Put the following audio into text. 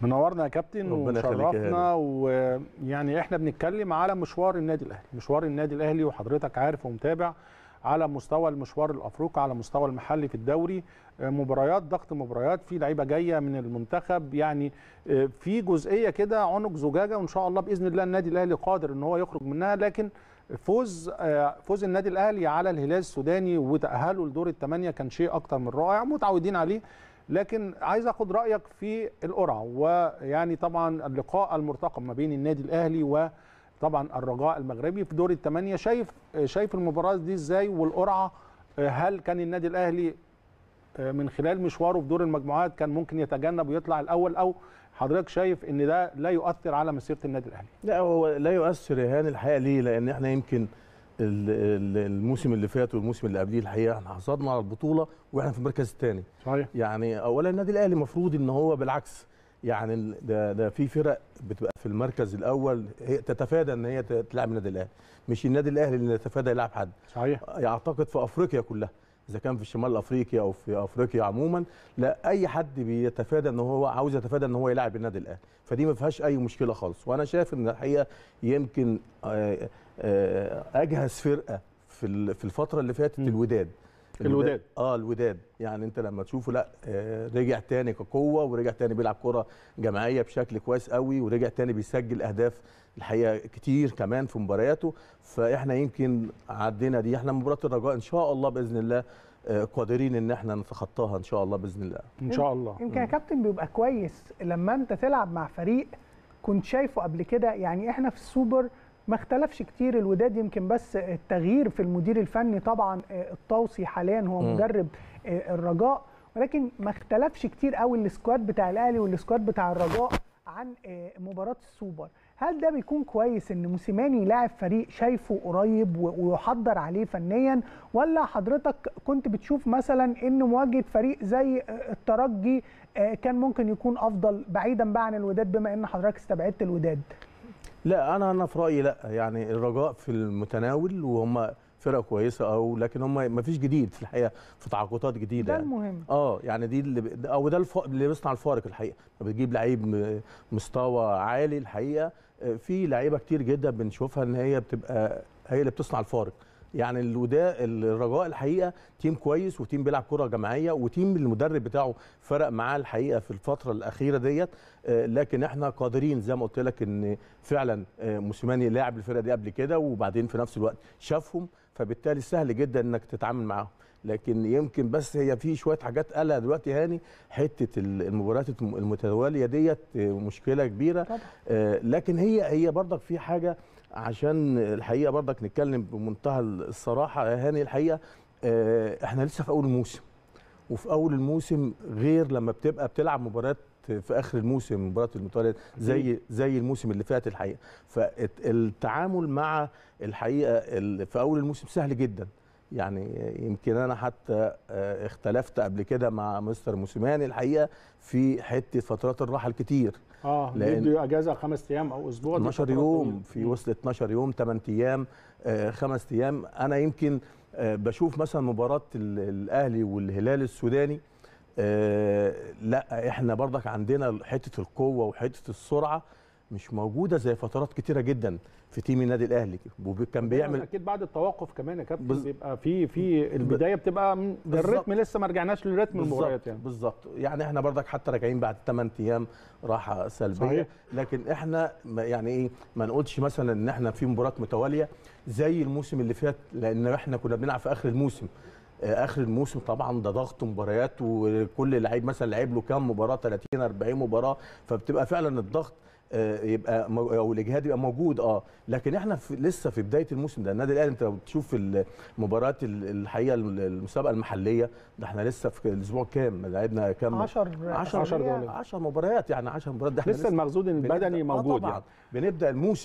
منورنا يا كابتن وشرفنا ويعني احنا بنتكلم على مشوار النادي الاهلي مشوار النادي الاهلي وحضرتك عارف ومتابع على مستوى المشوار الافريقي على مستوى المحلي في الدوري آه، مباريات ضغط مباريات في لعيبه جايه من المنتخب يعني آه، في جزئيه كده عنق زجاجه وان شاء الله باذن الله النادي الاهلي قادر ان هو يخرج منها لكن فوز آه، فوز النادي الاهلي على الهلال السوداني وتاهله لدور الثمانيه كان شيء اكتر من رائع متعودين عليه لكن عايز اخد رايك في القرعه ويعني طبعا اللقاء المرتقب ما بين النادي الاهلي وطبعا الرجاء المغربي في دور الثمانيه شايف شايف المباراه دي ازاي والقرعه هل كان النادي الاهلي آه، من خلال مشواره في دور المجموعات كان ممكن يتجنب ويطلع الاول او حضرتك شايف ان ده لا يؤثر على مسيره النادي الاهلي؟ لا هو لا يؤثر يا هاني الحقيقه ليه؟ لان احنا يمكن الموسم اللي فات والموسم اللي قبليه الحقيقه احنا حصلنا على البطوله واحنا في المركز الثاني صحيح يعني اولا النادي الاهلي المفروض ان هو بالعكس يعني ده ده في فرق بتبقى في المركز الاول هي تتفادى ان هي تلعب النادي الاهلي مش النادي الاهلي اللي يتفادى يلعب حد صحيح اعتقد في افريقيا كلها اذا كان في شمال افريقيا او في افريقيا عموما لا اي حد بيتفادى ان هو عاوز يتفادى ان هو يلاعب النادي الاهلي فدي ما فيهاش اي مشكله خالص وانا شايف ان الحقيقه يمكن آه، آه، اجهز فرقه في الفتره اللي فاتت الوداد الوداد اه الوداد يعني انت لما تشوفه لا آه، رجع تاني كقوه ورجع تاني بيلعب كره جماعيه بشكل كويس قوي ورجع تاني بيسجل اهداف الحقيقه كتير كمان في مبارياته فاحنا يمكن عدينا دي احنا مباراه الرجاء ان شاء الله باذن الله آه، قادرين ان احنا نتخطاها ان شاء الله باذن الله ان شاء الله يمكن يا كابتن بيبقى كويس لما انت تلعب مع فريق كنت شايفه قبل كده يعني احنا في السوبر ما اختلفش كتير الوداد يمكن بس التغيير في المدير الفني طبعا آه، الطوسي حاليا هو مدرب آه، الرجاء ولكن ما اختلفش كتير قوي السكواد بتاع الاهلي والسكواد بتاع الرجاء عن آه، مباراه السوبر هل ده بيكون كويس ان موسيماني يلاعب فريق شايفه قريب ويحضر عليه فنيا ولا حضرتك كنت بتشوف مثلا ان مواجهه فريق زي الترجي كان ممكن يكون افضل بعيدا بقى عن الوداد بما ان حضرتك استبعدت الوداد لا انا انا في رايي لا يعني الرجاء في المتناول وهم فرقه كويسه او لكن هم ما فيش جديد في الحقيقه في تعاقدات جديده ده يعني. المهم اه يعني دي اللي او ده الف... اللي بيصنع الفارق الحقيقه بتجيب لعيب مستوى عالي الحقيقه آه، في لعيبه كتير جدا بنشوفها ان هي بتبقى هي اللي بتصنع الفارق يعني الوداء الرجاء الحقيقه تيم كويس وتيم بيلعب كره جماعيه وتيم المدرب بتاعه فرق معاه الحقيقه في الفتره الاخيره ديت آه، لكن احنا قادرين زي ما قلت لك ان فعلا آه، موسيماني لاعب الفرقه دي قبل كده وبعدين في نفس الوقت شافهم فبالتالي سهل جدا انك تتعامل معاهم لكن يمكن بس هي في شويه حاجات قالها دلوقتي هاني حته المباريات المتواليه ديت آه، مشكله كبيره طبعا. لكن هي هي برضك في حاجه عشان الحقيقه برضك نتكلم بمنتهى الصراحه يا هاني الحقيقه آه، احنا لسه في اول الموسم وفي اول الموسم غير لما بتبقى بتلعب مباريات في اخر الموسم مباراه المتواليه زي زي الموسم اللي فات الحقيقه فالتعامل مع الحقيقه في اول الموسم سهل جدا يعني يمكن انا حتى آه، اختلفت قبل كده مع مستر موسيماني الحقيقه في حته فترات الراحه الكتير اه لأن اجازه خمس ايام او اسبوع 12 يوم في وصل 12 يوم 8 ايام آه، خمس ايام انا يمكن آه، بشوف مثلا مباراه الاهلي والهلال السوداني لا احنا برضك عندنا حته القوه وحته السرعه مش موجوده زي فترات كتيره جدا في تيم النادي الاهلي وكان بيعمل اكيد بعد التوقف كمان يا كابتن بز... بيبقى في في البدايه بتبقى الريتم لسه ما رجعناش للريتم المباريات يعني بالظبط يعني احنا برضك حتى راجعين بعد 8 ايام راحه سلبيه صحيح. لكن احنا يعني ايه ما نقولش مثلا ان احنا في مباريات متواليه زي الموسم اللي فات لان احنا كنا بنلعب في اخر الموسم آه، اخر الموسم طبعا ده ضغط مباريات وكل لعيب مثلا لعب له كام مباراه 30 40 مباراه فبتبقى فعلا الضغط آه، يبقى او الاجهاد يبقى موجود اه لكن احنا في لسه في بدايه الموسم ده النادي الاهلي انت لو تشوف المباراه الحقيقه المسابقه المحليه ده احنا لسه في الاسبوع كام لعبنا كام 10 10 10 مباريات يعني 10 مباريات ده احنا لسه, لسه المخزون البدني آه، موجود طبعا يعني بنبدا الموسم